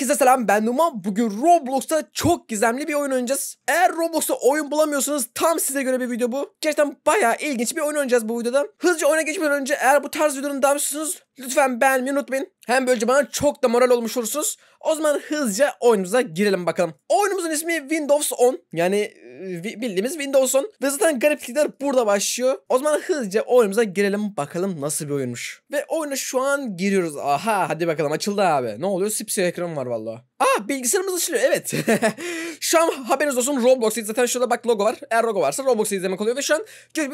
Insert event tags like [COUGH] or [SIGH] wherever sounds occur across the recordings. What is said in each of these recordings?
Herkese selam ben Numan. Bugün Roblox'ta çok gizemli bir oyun oynayacağız. Eğer Roblox'ta oyun bulamıyorsanız tam size göre bir video bu. Gerçekten bayağı ilginç bir oyun oynayacağız bu videoda. Hızlıca oyuna geçmeden önce eğer bu tarz videoları daha istiyorsanız lütfen beğenmeyi unutmayın. Hem böylece bana çok da moral olmuş olursunuz. O zaman hızlıca oyunumuza girelim bakalım. Oyunumuzun ismi Windows 10. Yani e, bildiğimiz Windows 10. Ve zaten gariplikler burada başlıyor. O zaman hızlıca oyunumuza girelim bakalım nasıl bir oyunmuş. Ve oyunu şu an giriyoruz. Aha hadi bakalım açıldı abi. Ne oluyor? Sipsi ekran var vallahi. Aa ah, bilgisayarımız açılıyor evet. [LAUGHS] şu an haberiniz olsun Roblox'ta zaten şurada bak logo var. Eğer logo varsa Roblox'ta izlemek oluyor. Ve şu an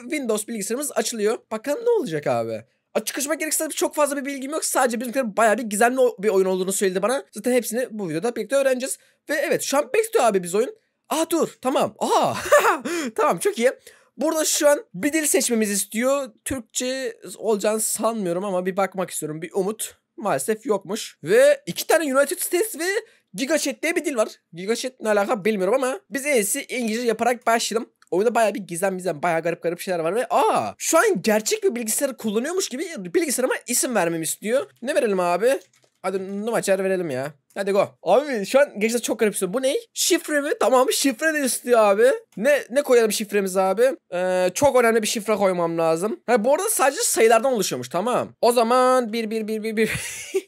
Windows bilgisayarımız açılıyor. Bakalım ne olacak abi. Açık konuşmak gerekirse çok fazla bir bilgim yok. Sadece bizimkiler bayağı bir gizemli bir oyun olduğunu söyledi bana. Zaten hepsini bu videoda birlikte öğreneceğiz. Ve evet şu an bekliyor abi biz oyun. Aha dur tamam. Aha [LAUGHS] tamam çok iyi. Burada şu an bir dil seçmemiz istiyor. Türkçe olacağını sanmıyorum ama bir bakmak istiyorum. Bir umut maalesef yokmuş. Ve iki tane United States ve Gigachat diye bir dil var. Gigachat ne alaka bilmiyorum ama biz en iyisi İngilizce yaparak başlayalım oyunda baya bir gizem gizem baya garip garip şeyler var ve aa şu an gerçek bir bilgisayarı kullanıyormuş gibi bilgisayarıma isim vermemi istiyor. Ne verelim abi? Hadi numaçer verelim ya. Hadi go. Abi şu an gençler çok garip istiyor. Bu ne? Şifre mi? Tamam şifre de istiyor abi. Ne ne koyalım şifremize abi? Ee, çok önemli bir şifre koymam lazım. Ha, bu arada sadece sayılardan oluşuyormuş tamam. O zaman bir bir bir bir bir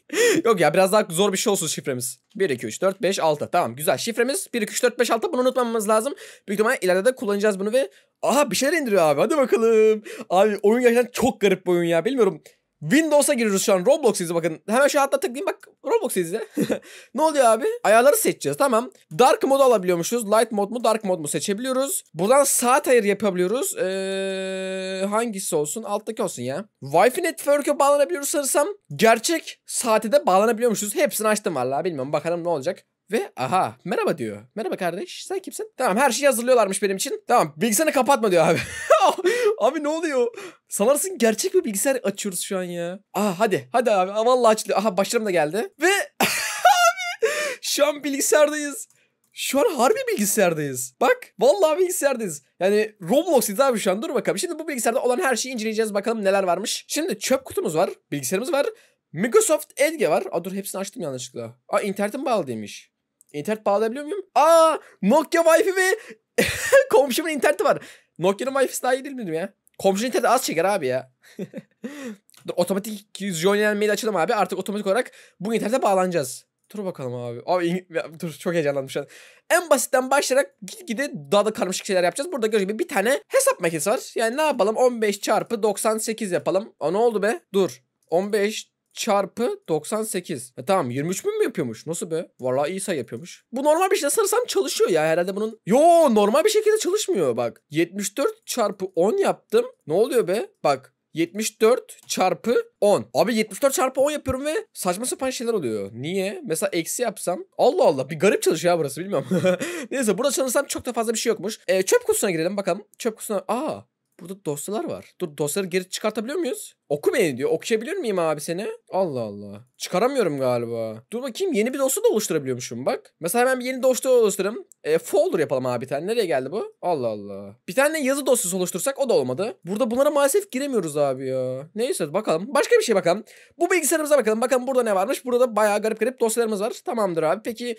[LAUGHS] [LAUGHS] Yok ya biraz daha zor bir şey olsun şifremiz. 1, 2, 3, 4, 5, 6. Tamam güzel. Şifremiz 1, 2, 3, 4, 5, 6. Bunu unutmamamız lazım. Büyük ihtimalle ileride de kullanacağız bunu ve... Aha bir şeyler indiriyor abi. Hadi bakalım. Abi oyun gerçekten çok garip bir oyun ya. Bilmiyorum. Windows'a giriyoruz şu an. Roblox izi bakın. Hemen şu hatta tıklayayım bak. Roblox izi. [LAUGHS] ne oluyor abi? Ayarları seçeceğiz. Tamam. Dark modu alabiliyormuşuz. Light mod mu dark mod mu seçebiliyoruz. Buradan saat ayarı yapabiliyoruz. Ee, hangisi olsun? Alttaki olsun ya. Wi-Fi network'e bağlanabiliyoruz sanırsam. Gerçek saate de bağlanabiliyormuşuz. Hepsini açtım valla. Bilmiyorum bakalım ne olacak. Ve aha merhaba diyor. Merhaba kardeş sen kimsin? Tamam her şeyi hazırlıyorlarmış benim için. Tamam bilgisayarını kapatma diyor abi. [LAUGHS] abi ne oluyor? Sanarsın gerçek bir bilgisayar açıyoruz şu an ya. Aha hadi hadi abi. vallahi açılıyor. Aha başlarım da geldi. Ve [LAUGHS] abi şu an bilgisayardayız. Şu an harbi bilgisayardayız. Bak vallahi bilgisayardayız. Yani Roblox'ız abi şu an dur bakalım. Şimdi bu bilgisayarda olan her şeyi inceleyeceğiz bakalım neler varmış. Şimdi çöp kutumuz var. Bilgisayarımız var. Microsoft Edge var. Aa dur hepsini açtım yanlışlıkla. Aa internetim bağlı demiş. İnternet bağlayabiliyor muyum? Aa Nokia Wi-Fi ve [LAUGHS] komşumun interneti var. Nokia'nın Wi-Fi'si daha iyi değil miydim ya? Komşunun interneti az çeker abi ya. [LAUGHS] Dur, otomatik Journal mail açalım abi. Artık otomatik olarak bu internete bağlanacağız. Dur bakalım abi. Abi dur çok heyecanlandım şu an. En basitten başlayarak gide daha da karmaşık şeyler yapacağız. Burada gördüğünüz gibi bir tane hesap makinesi var. Yani ne yapalım? 15 çarpı 98 yapalım. O ne oldu be? Dur. 15 çarpı 98. E tamam 23 bin mi yapıyormuş? Nasıl be? Vallahi iyi sayı yapıyormuş. Bu normal bir şey sanırsam çalışıyor ya herhalde bunun. Yo normal bir şekilde çalışmıyor bak. 74 çarpı 10 yaptım. Ne oluyor be? Bak 74 çarpı 10. Abi 74 çarpı 10 yapıyorum ve saçma sapan şeyler oluyor. Niye? Mesela eksi yapsam. Allah Allah bir garip çalışıyor ya burası bilmiyorum. [LAUGHS] Neyse burada çalışsam çok da fazla bir şey yokmuş. E, çöp kutusuna girelim bakalım. Çöp kutusuna. Aa Burada dosyalar var. Dur dosyaları geri çıkartabiliyor muyuz? Oku beni diyor. Okuyabiliyor muyum abi seni? Allah Allah. Çıkaramıyorum galiba. Dur bakayım yeni bir dosya da oluşturabiliyormuşum bak. Mesela hemen bir yeni dosya oluşturalım. E, folder yapalım abi bir tane. Nereye geldi bu? Allah Allah. Bir tane yazı dosyası oluştursak o da olmadı. Burada bunlara maalesef giremiyoruz abi ya. Neyse bakalım. Başka bir şey bakalım. Bu bilgisayarımıza bakalım. Bakalım burada ne varmış. Burada bayağı garip garip dosyalarımız var. Tamamdır abi. Peki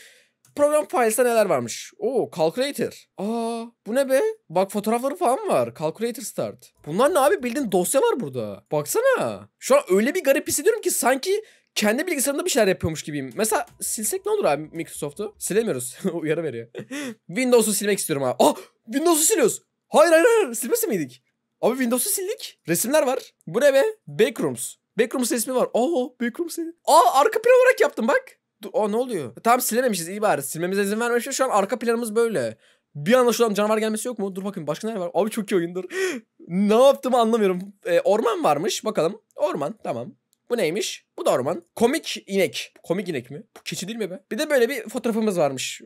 Program files'ta neler varmış? Oo calculator. Aa bu ne be? Bak fotoğrafları falan var. Calculator start. Bunlar ne abi? Bildiğin dosya var burada. Baksana. Şu an öyle bir garip hissediyorum ki sanki kendi bilgisayarımda bir şeyler yapıyormuş gibiyim. Mesela silsek ne olur abi Microsoft'u? Silemiyoruz. [LAUGHS] Uyarı veriyor. [LAUGHS] Windows'u silmek istiyorum abi. Ah! Windows'u siliyoruz. Hayır hayır hayır. Silmesi miydik? Abi Windows'u sildik. Resimler var. Bu ne be? Backrooms. Backrooms resmi var. Oo Backrooms. Aa arka plan olarak yaptım bak. Dur, o ne oluyor? E, Tam silememişiz iyi bari. Silmemize izin vermemişiz. Şu an arka planımız böyle. Bir anda şuradan canavar gelmesi yok mu? Dur bakayım başka nerede var? Abi çok iyi oyundur. [GASPS] ne yaptığımı anlamıyorum. Ee, orman varmış bakalım. Orman tamam. Bu neymiş? Bu da orman. Komik inek. Komik inek mi? Bu keçi değil mi be? Bir de böyle bir fotoğrafımız varmış.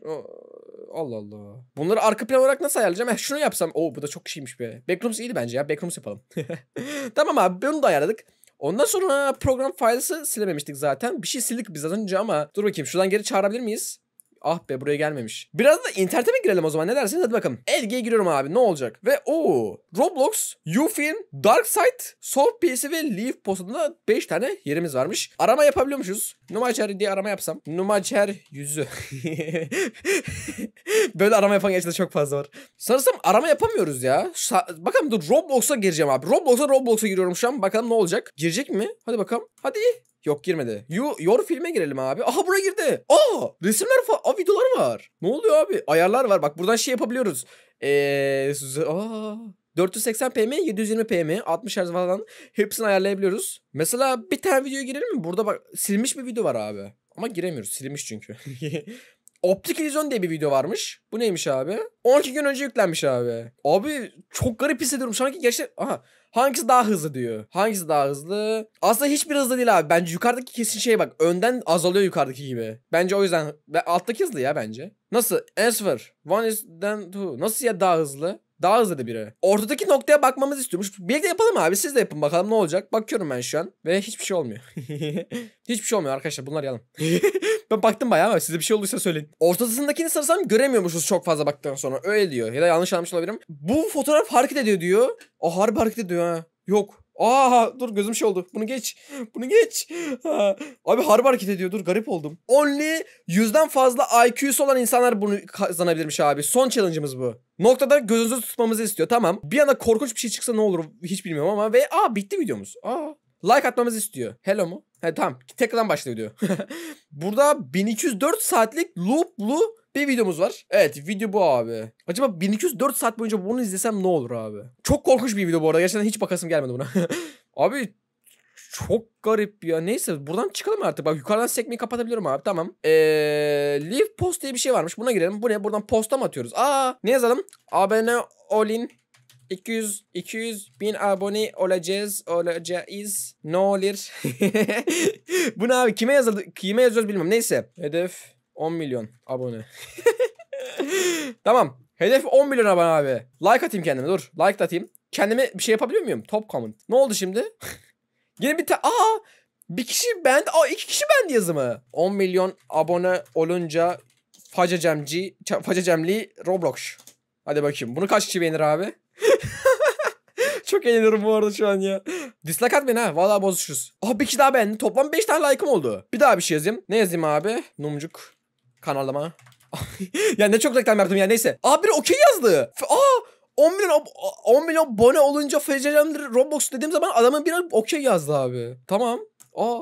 Allah Allah. Bunları arka plan olarak nasıl ayarlayacağım? Heh, şunu yapsam. Oo bu da çok şeymiş be. Backrooms iyiydi bence ya. Backrooms yapalım. [LAUGHS] tamam abi bunu da ayarladık. Ondan sonra program faydası silememiştik zaten. Bir şey sildik biz az önce ama dur bakayım şuradan geri çağırabilir miyiz? Ah be buraya gelmemiş. Biraz da internete mi girelim o zaman ne dersiniz? Hadi bakalım. LG'ye giriyorum abi ne olacak? Ve o Roblox, YouFilm, Darkside, Soft PC ve Leaf postunda 5 tane yerimiz varmış. Arama yapabiliyormuşuz. Numacher diye arama yapsam. Numacher yüzü. [LAUGHS] Böyle arama yapan gerçekten çok fazla var. Sanırsam arama yapamıyoruz ya. Sa bakalım dur Roblox'a gireceğim abi. Roblox'a Roblox'a giriyorum şu an. Bakalım ne olacak? Girecek mi? Hadi bakalım. Hadi. Yok girmedi. You, your filme girelim abi. Aha buraya girdi. Aa resimler falan. Aa videolar var. Ne oluyor abi? Ayarlar var. Bak buradan şey yapabiliyoruz. Eee. Aa. 480 pm, 720 pm, 60 Hz falan hepsini ayarlayabiliyoruz. Mesela bir tane videoya girelim mi? Burada bak silmiş bir video var abi. Ama giremiyoruz. Silmiş çünkü. [LAUGHS] Optik illüzyon diye bir video varmış. Bu neymiş abi? 12 gün önce yüklenmiş abi. Abi çok garip hissediyorum. Sanki gerçekten... Aha Hangisi daha hızlı diyor. Hangisi daha hızlı? Aslında hiçbir hızlı değil abi. Bence yukarıdaki kesin şey bak. Önden azalıyor yukarıdaki gibi. Bence o yüzden. Alttaki hızlı ya bence. Nasıl? Answer. One is then two. Nasıl ya daha hızlı? Daha hızlı biri. Ortadaki noktaya bakmamızı istiyormuş. Birlikte yapalım abi. Siz de yapın bakalım ne olacak. Bakıyorum ben şu an. Ve hiçbir şey olmuyor. [LAUGHS] hiçbir şey olmuyor arkadaşlar. Bunlar yalan. [LAUGHS] ben baktım bayağı ama size bir şey olduysa söyleyin. Ortasındakini sarsam göremiyormuşuz çok fazla baktıktan sonra. Öyle diyor. Ya da yanlış anlamış olabilirim. Bu fotoğraf hareket ediyor diyor. O harbi hareket ediyor ha. Yok. Aa dur gözüm şey oldu. Bunu geç. Bunu geç. Abi harbi hareket ediyor. Dur garip oldum. Only yüzden fazla IQ'su olan insanlar bunu kazanabilirmiş abi. Son challenge'ımız bu. Noktada gözünüzü tutmamızı istiyor. Tamam. Bir anda korkunç bir şey çıksa ne olur hiç bilmiyorum ama ve aa bitti videomuz. Aa Like atmamızı istiyor. Hello mu? He tamam. Tekrardan başla diyor. [LAUGHS] Burada 1204 saatlik looplu bir videomuz var. Evet video bu abi. Acaba 1204 saat boyunca bunu izlesem ne olur abi? Çok korkunç bir video bu arada. Gerçekten hiç bakasım gelmedi buna. [LAUGHS] abi çok garip ya. Neyse buradan çıkalım artık. Bak yukarıdan sekmeyi kapatabiliyorum abi. Tamam. Ee, leave post diye bir şey varmış. Buna girelim. Bu ne? Buradan posta mı atıyoruz? Aa ne yazalım? Abone olin 200 200 bin abone olacağız olacağız ne olur. [LAUGHS] Bu ne abi kime yazıldı kime yazıyoruz bilmiyorum neyse. Hedef 10 milyon abone. [LAUGHS] tamam hedef 10 milyon abone abi. Like atayım kendime dur like atayım. Kendime bir şey yapabiliyor muyum? Top comment. Ne oldu şimdi? [LAUGHS] Yine bir ta aa bir kişi ben aa iki kişi ben yazımı. 10 milyon abone olunca Facacemci, Facacemli Roblox. Hadi bakayım. Bunu kaç kişi beğenir abi? [LAUGHS] Çok eğleniyorum bu arada şu an ya. Dislike atmayın ha. Vallahi bozuşuruz. Oh bir kişi daha beğendi. Toplam 5 tane like'ım oldu. Bir daha bir şey yazayım. Ne yazayım abi? Numcuk. Kanalıma. [LAUGHS] ya ne çok reklam yaptım ya neyse. Abi biri okey yazdı. F Aa 10 milyon 10 milyon bone olunca vereceğimdir Roblox dediğim zaman adamın bir okey yazdı abi. Tamam. Aa.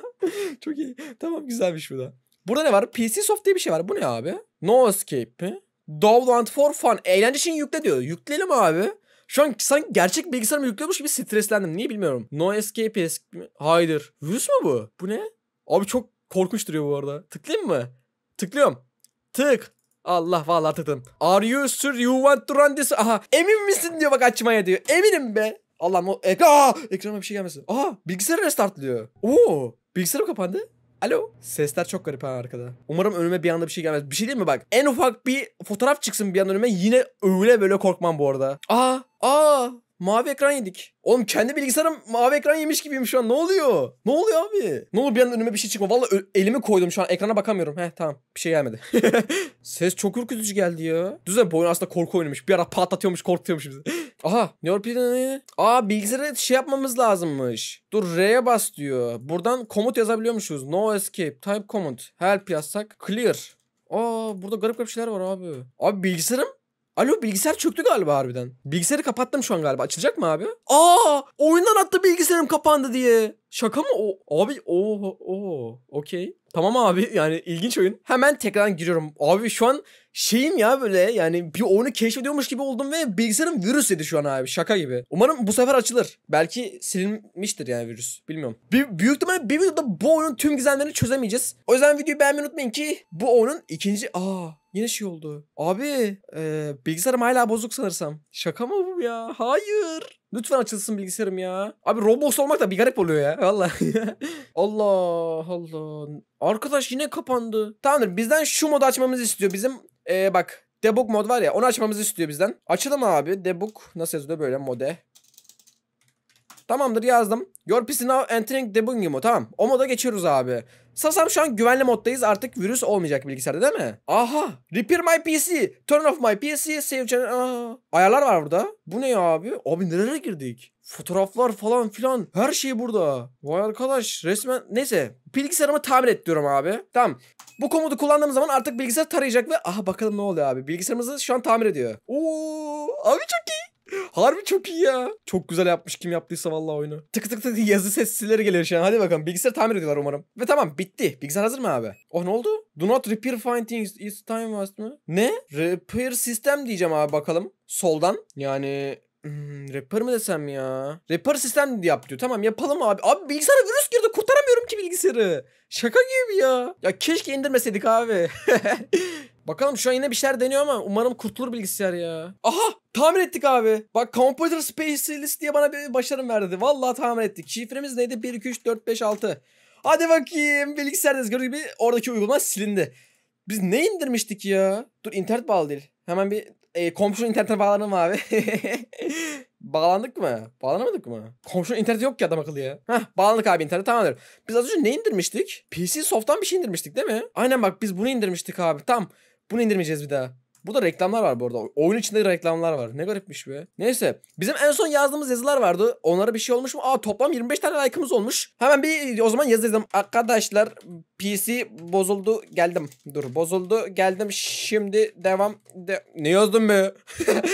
[LAUGHS] çok iyi. Tamam güzelmiş bu da. Burada ne var? PC Soft diye bir şey var. Bu ne abi? No Escape mi? Dovland for fun. Eğlence için yükle diyor. Yükleyelim abi. Şu an sanki gerçek bilgisayarımı yüklüyormuş gibi streslendim. Niye bilmiyorum. No escape escape Hayır. Virüs mü bu? Bu ne? Abi çok korkunç duruyor bu arada. Tıklayayım mı? Tıklıyorum. Tık. Allah vallahi tıkladım. Are you sure you want to run this? Aha emin misin diyor bak açmaya diyor. Eminim be. Allah'ım o ek Aa, ekrana bir şey gelmesin. Aha bilgisayarı restartlıyor. Oo bilgisayarım kapandı. Alo. Sesler çok garip ha arkada. Umarım önüme bir anda bir şey gelmez. Bir şey değil mi bak? En ufak bir fotoğraf çıksın bir an önüme yine öyle böyle korkmam bu arada. Aa! Aa! Mavi ekran yedik. Oğlum kendi bilgisayarım mavi ekran yemiş gibiyim şu an. Ne oluyor? Ne oluyor abi? Ne olur bir an önüme bir şey çıkma. Valla elimi koydum şu an. Ekrana bakamıyorum. Heh tamam. Bir şey gelmedi. [LAUGHS] Ses çok ürkütücü geldi ya. Düzen boyun oyun aslında korku oynamış. Bir ara patlatıyormuş korkutuyormuş bizi. [GASPS] Aha. Neuroplane. Aa bilgisayara şey yapmamız lazımmış. Dur R'ye bas diyor. Buradan komut yazabiliyormuşuz. No escape. Type command. Help yazsak. Clear. Aa burada garip garip şeyler var abi. Abi bilgisayarım Alo bilgisayar çöktü galiba harbiden. Bilgisayarı kapattım şu an galiba. Açılacak mı abi? Aa! Oyundan attı bilgisayarım kapandı diye. Şaka mı o? Abi o o okey. Tamam abi [LAUGHS] yani ilginç oyun. Hemen tekrar giriyorum. Abi şu an şeyim ya böyle yani bir oyunu keşfediyormuş gibi oldum ve bilgisayarım virüs yedi şu an abi şaka gibi. Umarım bu sefer açılır. Belki silinmiştir yani virüs. Bilmiyorum. Bir, büyük ihtimalle bir videoda bu oyunun tüm gizemlerini çözemeyeceğiz. O yüzden videoyu beğenmeyi unutmayın ki bu oyunun ikinci... Aa Yine şey oldu. Abi e, bilgisayarım hala bozuk sanırsam. Şaka mı bu ya? Hayır. Lütfen açılsın bilgisayarım ya. Abi Roblox olmak da bir garip oluyor ya. Valla. [LAUGHS] Allah Allah. Arkadaş yine kapandı. Tamamdır bizden şu modu açmamızı istiyor. Bizim e, bak debug mod var ya onu açmamızı istiyor bizden. Açalım abi debug nasıl yazılıyor böyle mode. Tamamdır yazdım. Your PC now entering debugging mode. Tamam. O moda geçiyoruz abi. Sasam şu an güvenli moddayız. Artık virüs olmayacak bilgisayarda değil mi? Aha. Repair my PC. Turn off my PC. Save channel. Aha. Ayarlar var burada. Bu ne ya abi? Abi nerelere girdik? Fotoğraflar falan filan. Her şey burada. Vay arkadaş. Resmen. Neyse. Bilgisayarımı tamir et diyorum abi. Tamam. Bu komutu kullandığım zaman artık bilgisayar tarayacak ve aha bakalım ne oluyor abi. Bilgisayarımızı şu an tamir ediyor. Oo, abi çok iyi. Harbi çok iyi ya. Çok güzel yapmış kim yaptıysa vallahi oyunu. Tık tık tık yazı sesleri geliyor şu an. Hadi bakalım bilgisayar tamir ediyorlar umarım. Ve tamam bitti. Bilgisayar hazır mı abi? Oh ne oldu? Do not repair findings is time was mı? Ne? Repair sistem diyeceğim abi bakalım. Soldan. Yani Hmm, rapper mı desem ya? Repair sistem yap diyor. Tamam yapalım abi. Abi bilgisayara virüs girdi. Kurtaramıyorum ki bilgisayarı. Şaka gibi ya. Ya keşke indirmeseydik abi. [LAUGHS] Bakalım şu an yine bir şeyler deniyor ama umarım kurtulur bilgisayar ya. Aha tamir ettik abi. Bak Computer Specialist diye bana bir başarım verdi. Vallahi tamir ettik. Şifremiz neydi? 1, 2, 3, 4, 5, 6. Hadi bakayım. Bilgisayardayız. Gördüğünüz gibi oradaki uygulama silindi. Biz ne indirmiştik ya? Dur internet bağlı değil. Hemen bir e, komşunun internete bağlanalım abi. [LAUGHS] Bağlandık mı? Bağlanamadık mı? Komşunun interneti yok ki adam akıllı ya. Heh bağlandık abi internet tamamdır. Biz az önce ne indirmiştik? PC Soft'tan bir şey indirmiştik değil mi? Aynen bak biz bunu indirmiştik abi. Tam bunu indirmeyeceğiz bir daha. Burada reklamlar var bu arada. Oyun içinde reklamlar var. Ne garipmiş be. Neyse. Bizim en son yazdığımız yazılar vardı. Onlara bir şey olmuş mu? Aa toplam 25 tane like'ımız olmuş. Hemen bir o zaman yazdım Arkadaşlar PC bozuldu geldim. Dur bozuldu geldim. Şimdi devam. De ne yazdım be?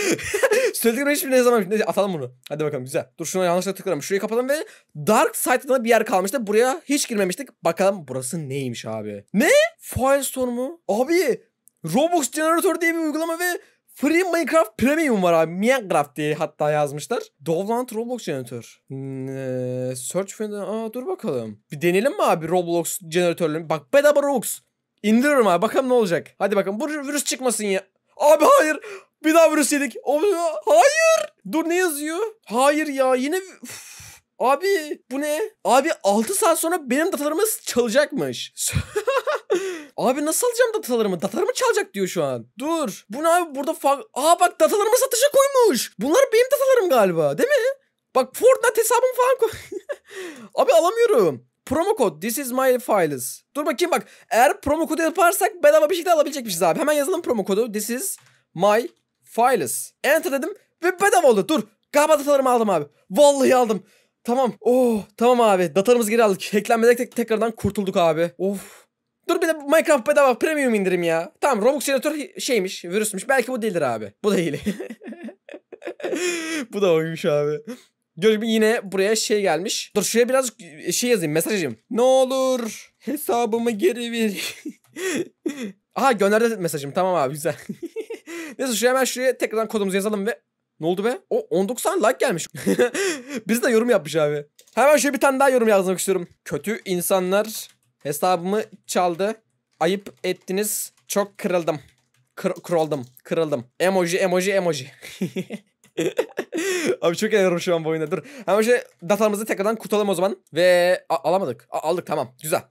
[LAUGHS] Söylediğim hiçbir ne zaman. Neyse atalım bunu. Hadi bakalım güzel. Dur şuna yanlışlıkla tıklarım. Şurayı kapatalım ve Dark Side'da bir yer kalmıştı. Buraya hiç girmemiştik. Bakalım burası neymiş abi. Ne? Firestorm mu? Abi Roblox Generator diye bir uygulama ve Free Minecraft Premium var abi. Minecraft diye hatta yazmışlar. Dovlant Roblox Generator. Ee, hmm, search for... Aa dur bakalım. Bir denelim mi abi Roblox Generator'ını. Bak bedava Roblox. İndiriyorum abi bakalım ne olacak. Hadi bakalım bu virüs çıkmasın ya. Abi hayır. Bir daha virüs yedik. Hayır. Dur ne yazıyor? Hayır ya yine... Uf. Abi bu ne? Abi 6 saat sonra benim datalarımız çalacakmış. [LAUGHS] Abi nasıl alacağım datalarımı? Datalarımı çalacak diyor şu an. Dur. Bu ne abi burada fa... Aa bak datalarımı satışa koymuş. Bunlar benim datalarım galiba değil mi? Bak Fortnite hesabımı falan koy. [LAUGHS] abi alamıyorum. Promo kod. This is my files. Dur bakayım bak. Eğer promo kodu yaparsak bedava bir şekilde alabilecekmişiz abi. Hemen yazalım promo kodu. This is my files. Enter dedim ve bedava oldu. Dur. Galiba datalarımı aldım abi. Vallahi aldım. Tamam. Oh tamam abi. Datalarımızı geri aldık. Hacklenmeden tek tekrardan kurtulduk abi. Of. Dur bir de Minecraft bedava premium indirim ya. Tamam Robux jeneratör şeymiş virüsmüş. Belki bu değildir abi. Bu da hile. [LAUGHS] bu da oymuş abi. gördüm yine buraya şey gelmiş. Dur şuraya biraz şey yazayım mesaj yazayım. Ne olur hesabımı geri ver. [LAUGHS] Aha gönderdi mesajım tamam abi güzel. [LAUGHS] Neyse şuraya hemen şuraya tekrardan kodumuzu yazalım ve ne oldu be? O 19 tane like gelmiş. Biz de yorum yapmış abi. Hemen şöyle bir tane daha yorum yazmak istiyorum. Kötü insanlar Hesabımı çaldı. Ayıp ettiniz. Çok kırıldım. Kır kırıldım. Kırıldım. Emoji emoji emoji. [LAUGHS] Abi çok eğleniyorum şu an bu oyunda. Dur. Hemen şöyle datalarımızı tekrardan kurtalım o zaman. Ve A alamadık. A aldık tamam. Güzel.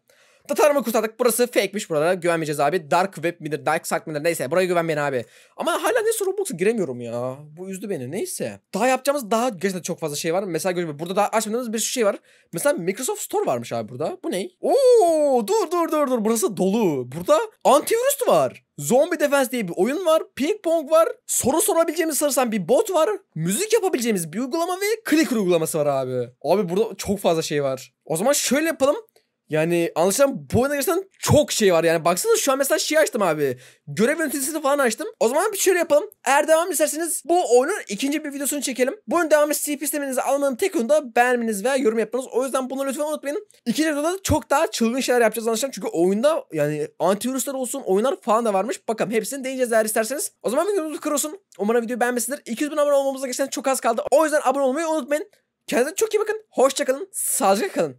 Datarımı kurtardık. Burası fake'miş. Buralara güvenmeyeceğiz abi. Dark web midir, dark site midir neyse. Buraya güvenmeyin abi. Ama hala ne neyse Roblox'a giremiyorum ya. Bu üzdü beni. Neyse. Daha yapacağımız daha gerçekten çok fazla şey var. Mesela gözüme burada daha açmadığımız bir şey var. Mesela Microsoft Store varmış abi burada. Bu ne? Oo dur dur dur dur. Burası dolu. Burada antivirüs var. Zombie Defense diye bir oyun var. Ping pong var. Soru sorabileceğimiz sarısan bir bot var. Müzik yapabileceğimiz bir uygulama ve clicker uygulaması var abi. Abi burada çok fazla şey var. O zaman şöyle yapalım. Yani anlaşılan bu oyuna gerçekten çok şey var yani. baksanız şu an mesela şey açtım abi. Görev yöneticisini falan açtım. O zaman bir şöyle yapalım. Eğer devam isterseniz bu oyunun ikinci bir videosunu çekelim. Bunun devamı CP istemenizi almanın tek yolu da beğenmeniz veya yorum yapmanız. O yüzden bunu lütfen unutmayın. İkinci videoda çok daha çılgın şeyler yapacağız anlaşılan. Çünkü oyunda yani antivirüsler olsun oyunlar falan da varmış. Bakalım hepsini deneyeceğiz eğer isterseniz. O zaman videomuz kır olsun. Umarım videoyu beğenmişsinizdir. 200 bin abone olmamıza gerçekten çok az kaldı. O yüzden abone olmayı unutmayın. Kendinize çok iyi bakın. Hoşçakalın. Sağlıcakla kalın.